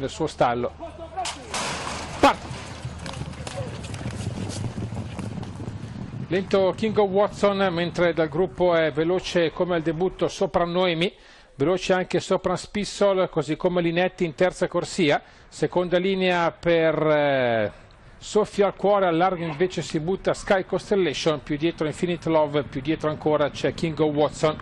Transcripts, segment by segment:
nel suo stallo. Parto! Lento King of Watson, mentre dal gruppo è veloce come al debutto sopra Noemi, veloce anche sopra Spissol, così come Linetti in terza corsia, seconda linea per eh, soffia al cuore, al invece si butta Sky Constellation, più dietro Infinite Love, più dietro ancora c'è King of Watson.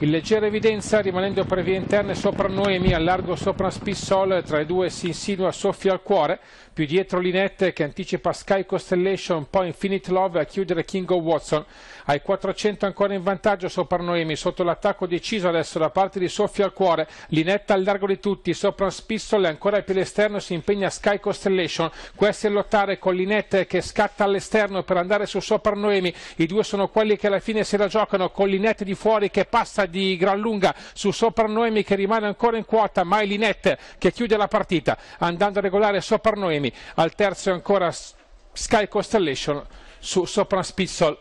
In leggera evidenza, rimanendo per vie interne sopra Noemi, al largo sopra Spissol, tra i due si insinua soffio al cuore, più dietro Linette che anticipa Sky Constellation, poi Infinite Love a chiudere King of Watson. Ai 400 ancora in vantaggio sopra Noemi, sotto l'attacco deciso adesso da parte di soffio al cuore, Linette al largo di tutti, sopra Spissol e ancora più all'esterno si impegna Sky Constellation. Questi è lottare con Linette che scatta all'esterno per andare su sopra Noemi, i due sono quelli che alla fine si la giocano con Linette di fuori che passa di gran lunga su sopra Noemi che rimane ancora in quota, ma è Linette che chiude la partita andando a regolare sopra Noemi, al terzo ancora Sky Constellation su sopra Spitzel.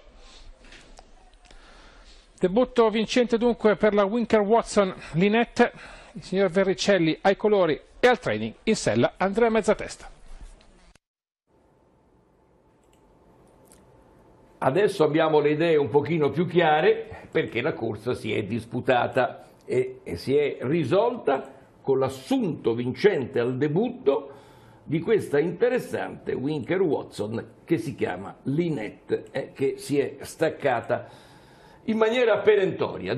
Debutto vincente dunque per la Winker Watson Linette, il signor Verricelli ai colori e al training in sella Andrea Mezzatesta. Adesso abbiamo le idee un pochino più chiare perché la corsa si è disputata e, e si è risolta con l'assunto vincente al debutto di questa interessante Winker Watson che si chiama Linette eh, che si è staccata in maniera perentoria.